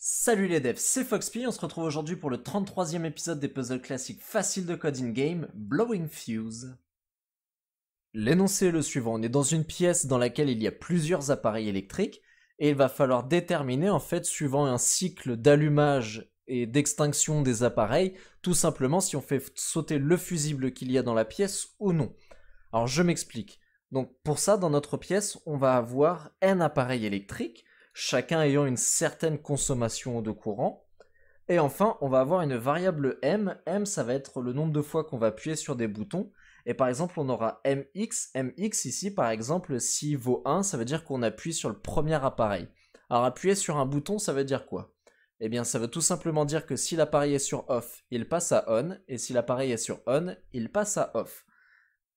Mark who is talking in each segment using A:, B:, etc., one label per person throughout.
A: Salut les devs, c'est FoxPi, on se retrouve aujourd'hui pour le 33e épisode des puzzles classiques faciles de code in game, Blowing Fuse. L'énoncé est le suivant, on est dans une pièce dans laquelle il y a plusieurs appareils électriques, et il va falloir déterminer en fait, suivant un cycle d'allumage et d'extinction des appareils, tout simplement si on fait sauter le fusible qu'il y a dans la pièce ou non. Alors je m'explique. Donc pour ça, dans notre pièce, on va avoir un appareil électrique chacun ayant une certaine consommation de courant. Et enfin, on va avoir une variable m. m, ça va être le nombre de fois qu'on va appuyer sur des boutons. Et par exemple, on aura mx. mx ici, par exemple, s'il vaut 1, ça veut dire qu'on appuie sur le premier appareil. Alors appuyer sur un bouton, ça veut dire quoi Eh bien, ça veut tout simplement dire que si l'appareil est sur off, il passe à on, et si l'appareil est sur on, il passe à off.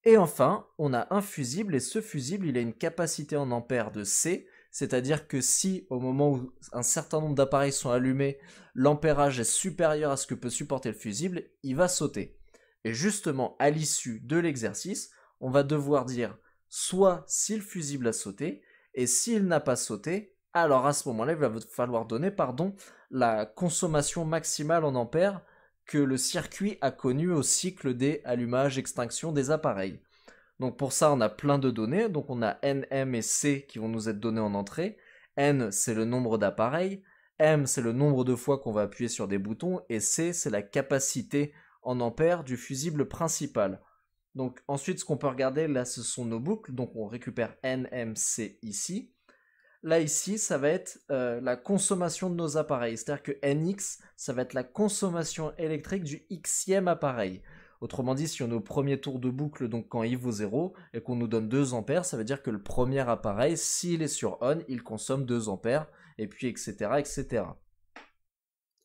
A: Et enfin, on a un fusible, et ce fusible, il a une capacité en ampères de C, c'est-à-dire que si au moment où un certain nombre d'appareils sont allumés, l'ampérage est supérieur à ce que peut supporter le fusible, il va sauter. Et justement, à l'issue de l'exercice, on va devoir dire soit si le fusible a sauté, et s'il n'a pas sauté, alors à ce moment-là, il va falloir donner pardon, la consommation maximale en ampères que le circuit a connue au cycle des allumages extinctions des appareils. Donc pour ça, on a plein de données. Donc on a N, M et C qui vont nous être donnés en entrée. N, c'est le nombre d'appareils. M, c'est le nombre de fois qu'on va appuyer sur des boutons. Et C, c'est la capacité en ampères du fusible principal. Donc ensuite, ce qu'on peut regarder, là, ce sont nos boucles. Donc on récupère N, M, C ici. Là, ici, ça va être euh, la consommation de nos appareils. C'est-à-dire que NX, ça va être la consommation électrique du Xème appareil. Autrement dit, si on est au premier tour de boucle, donc quand il vaut 0, et qu'on nous donne 2 ampères, ça veut dire que le premier appareil, s'il est sur on, il consomme 2 ampères, et puis etc. etc.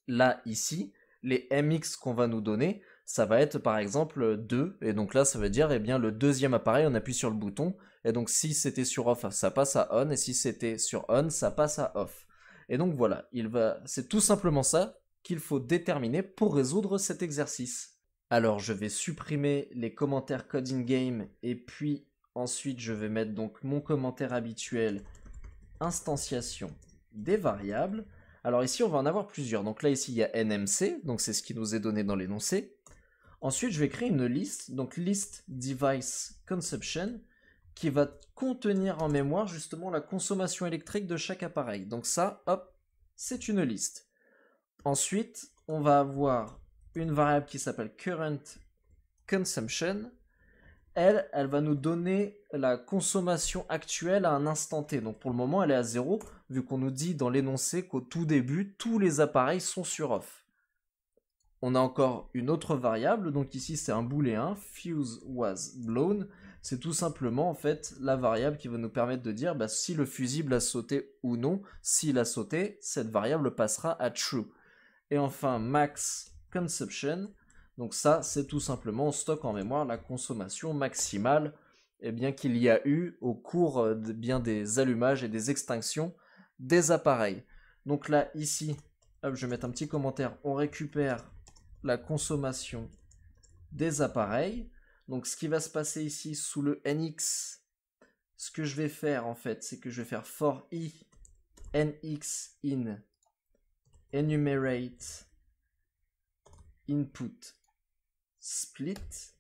A: Là, ici, les MX qu'on va nous donner, ça va être par exemple 2, et donc là ça veut dire eh bien le deuxième appareil, on appuie sur le bouton, et donc si c'était sur off, ça passe à on, et si c'était sur on, ça passe à off. Et donc voilà, va, c'est tout simplement ça qu'il faut déterminer pour résoudre cet exercice. Alors je vais supprimer les commentaires coding game et puis ensuite je vais mettre donc mon commentaire habituel instanciation des variables. Alors ici on va en avoir plusieurs. Donc là ici il y a NMC, donc c'est ce qui nous est donné dans l'énoncé. Ensuite je vais créer une liste, donc list device consumption qui va contenir en mémoire justement la consommation électrique de chaque appareil. Donc ça, hop, c'est une liste. Ensuite, on va avoir une variable qui s'appelle current consumption. Elle, elle va nous donner la consommation actuelle à un instant T. Donc pour le moment, elle est à 0, vu qu'on nous dit dans l'énoncé qu'au tout début, tous les appareils sont sur off. On a encore une autre variable, donc ici c'est un booléen, fuse was blown. C'est tout simplement en fait la variable qui va nous permettre de dire bah, si le fusible a sauté ou non. S'il a sauté, cette variable passera à true. Et enfin max Conception, Donc ça, c'est tout simplement, on stocke en mémoire la consommation maximale et eh bien qu'il y a eu au cours euh, de, bien des allumages et des extinctions des appareils. Donc là, ici, je vais mettre un petit commentaire, on récupère la consommation des appareils. Donc ce qui va se passer ici sous le NX, ce que je vais faire en fait, c'est que je vais faire for i nx in enumerate input split.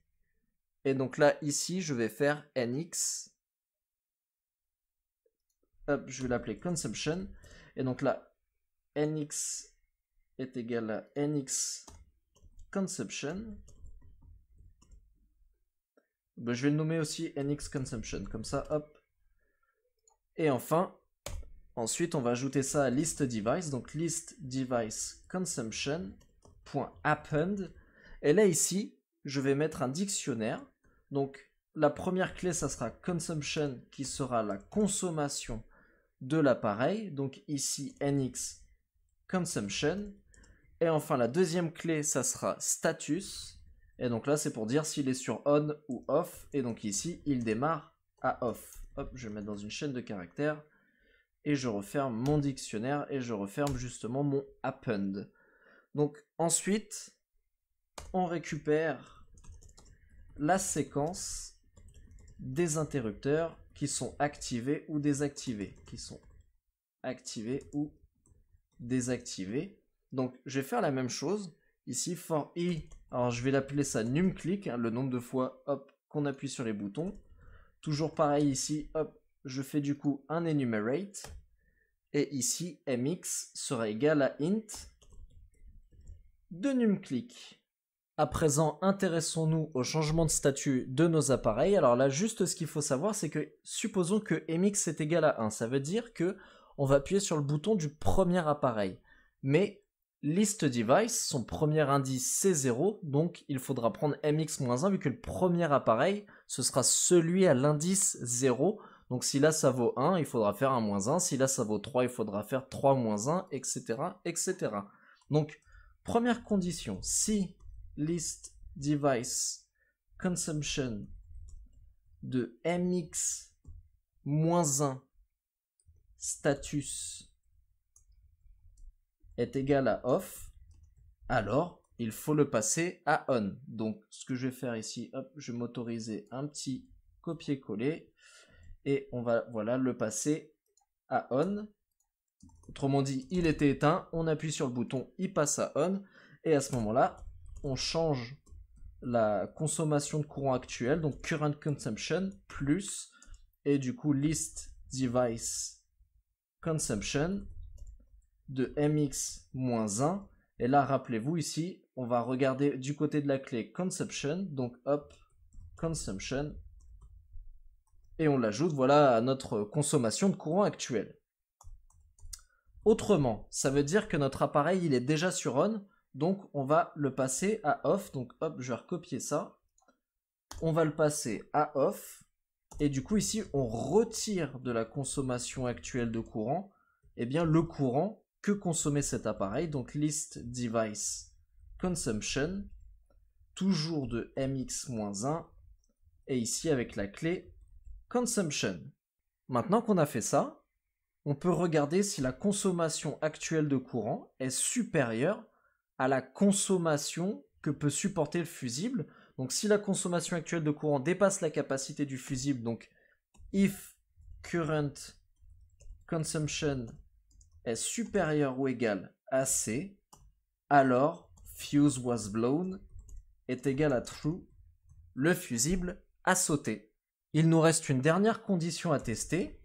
A: Et donc là, ici, je vais faire nx. Hop, je vais l'appeler consumption. Et donc là, nx est égal à nx consumption. Ben, je vais le nommer aussi nx consumption, comme ça, hop. Et enfin, ensuite, on va ajouter ça à list device, donc list device consumption happened. Et là, ici, je vais mettre un dictionnaire. Donc, la première clé, ça sera consumption, qui sera la consommation de l'appareil. Donc, ici, NX consumption. Et enfin, la deuxième clé, ça sera status. Et donc là, c'est pour dire s'il est sur on ou off. Et donc ici, il démarre à off. Hop, je vais mettre dans une chaîne de caractères. Et je referme mon dictionnaire et je referme justement mon append donc ensuite, on récupère la séquence des interrupteurs qui sont activés ou désactivés, qui sont activés ou désactivés. Donc je vais faire la même chose. Ici, for i, alors je vais l'appeler ça numClick, hein, le nombre de fois qu'on appuie sur les boutons. Toujours pareil ici, hop, je fais du coup un enumerate. Et ici, mx sera égal à int de NumClick. À présent, intéressons-nous au changement de statut de nos appareils. Alors là, juste ce qu'il faut savoir, c'est que supposons que MX est égal à 1. Ça veut dire que on va appuyer sur le bouton du premier appareil. Mais list device, son premier indice, c'est 0. Donc il faudra prendre MX-1 vu que le premier appareil, ce sera celui à l'indice 0. Donc si là ça vaut 1, il faudra faire 1 1. Si là ça vaut 3, il faudra faire 3 1, etc. etc. Donc Première condition, si list device consumption de mx-1 status est égal à off, alors il faut le passer à on. Donc ce que je vais faire ici, je vais m'autoriser un petit copier-coller et on va voilà le passer à on. Autrement dit, il était éteint, on appuie sur le bouton, il passe à on, et à ce moment-là, on change la consommation de courant actuelle, donc current consumption, plus, et du coup, list device consumption de mx-1. Et là, rappelez-vous ici, on va regarder du côté de la clé consumption, donc hop, consumption, et on l'ajoute, voilà, à notre consommation de courant actuelle autrement. Ça veut dire que notre appareil, il est déjà sur on, donc on va le passer à off. Donc hop, je vais recopier ça. On va le passer à off. Et du coup, ici, on retire de la consommation actuelle de courant, eh bien, le courant que consommait cet appareil. Donc list device consumption, toujours de mx-1, et ici avec la clé consumption. Maintenant qu'on a fait ça, on peut regarder si la consommation actuelle de courant est supérieure à la consommation que peut supporter le fusible. Donc si la consommation actuelle de courant dépasse la capacité du fusible, donc if current consumption est supérieure ou égale à C, alors fuse was blown est égal à true, le fusible a sauté. Il nous reste une dernière condition à tester,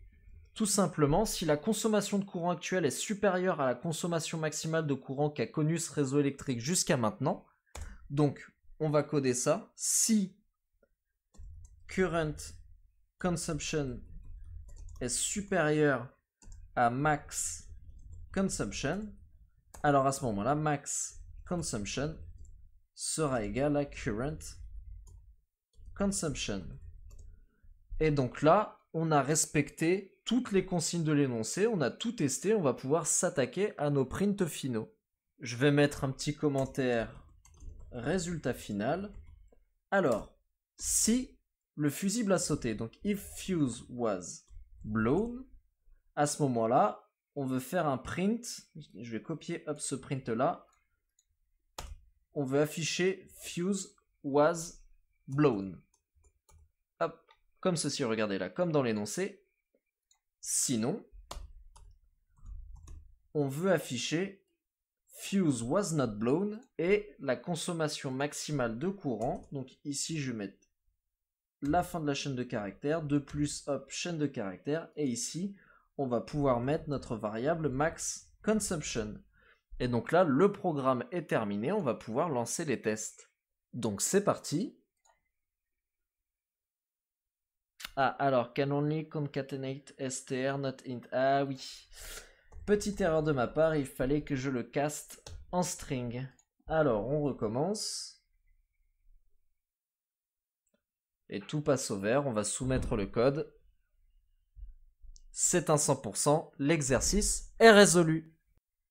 A: tout simplement, si la consommation de courant actuelle est supérieure à la consommation maximale de courant qu'a connu ce réseau électrique jusqu'à maintenant, donc on va coder ça. Si current consumption est supérieur à max consumption, alors à ce moment-là, max consumption sera égal à current consumption. Et donc là, on a respecté toutes les consignes de l'énoncé, on a tout testé, on va pouvoir s'attaquer à nos prints finaux. Je vais mettre un petit commentaire résultat final. Alors, si le fusible a sauté, donc if fuse was blown, à ce moment-là, on veut faire un print. Je vais copier up ce print là. On veut afficher fuse was blown. Hop, comme ceci, regardez là, comme dans l'énoncé, Sinon, on veut afficher fuse was not blown et la consommation maximale de courant. Donc ici, je vais mettre la fin de la chaîne de caractères, de plus, hop, chaîne de caractères. Et ici, on va pouvoir mettre notre variable max consumption. Et donc là, le programme est terminé, on va pouvoir lancer les tests. Donc c'est parti, Ah, alors, can only concatenate str not int. Ah oui. Petite erreur de ma part, il fallait que je le caste en string. Alors, on recommence. Et tout passe au vert, on va soumettre le code. C'est un 100%, l'exercice est résolu.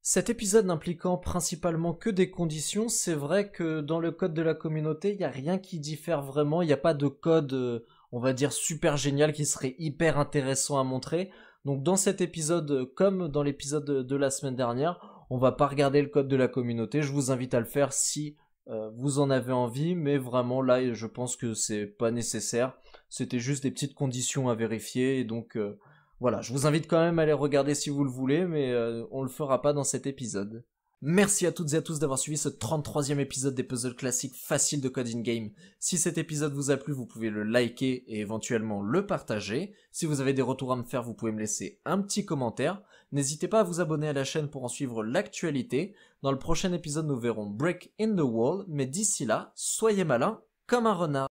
A: Cet épisode n'impliquant principalement que des conditions, c'est vrai que dans le code de la communauté, il n'y a rien qui diffère vraiment, il n'y a pas de code euh, on va dire, super génial, qui serait hyper intéressant à montrer. Donc dans cet épisode, comme dans l'épisode de la semaine dernière, on va pas regarder le code de la communauté. Je vous invite à le faire si euh, vous en avez envie, mais vraiment là, je pense que c'est pas nécessaire. C'était juste des petites conditions à vérifier, et donc euh, voilà, je vous invite quand même à les regarder si vous le voulez, mais on euh, on le fera pas dans cet épisode. Merci à toutes et à tous d'avoir suivi ce 33e épisode des puzzles classiques faciles de Coding Game. Si cet épisode vous a plu, vous pouvez le liker et éventuellement le partager. Si vous avez des retours à me faire, vous pouvez me laisser un petit commentaire. N'hésitez pas à vous abonner à la chaîne pour en suivre l'actualité. Dans le prochain épisode, nous verrons Break in the Wall, mais d'ici là, soyez malin comme un renard.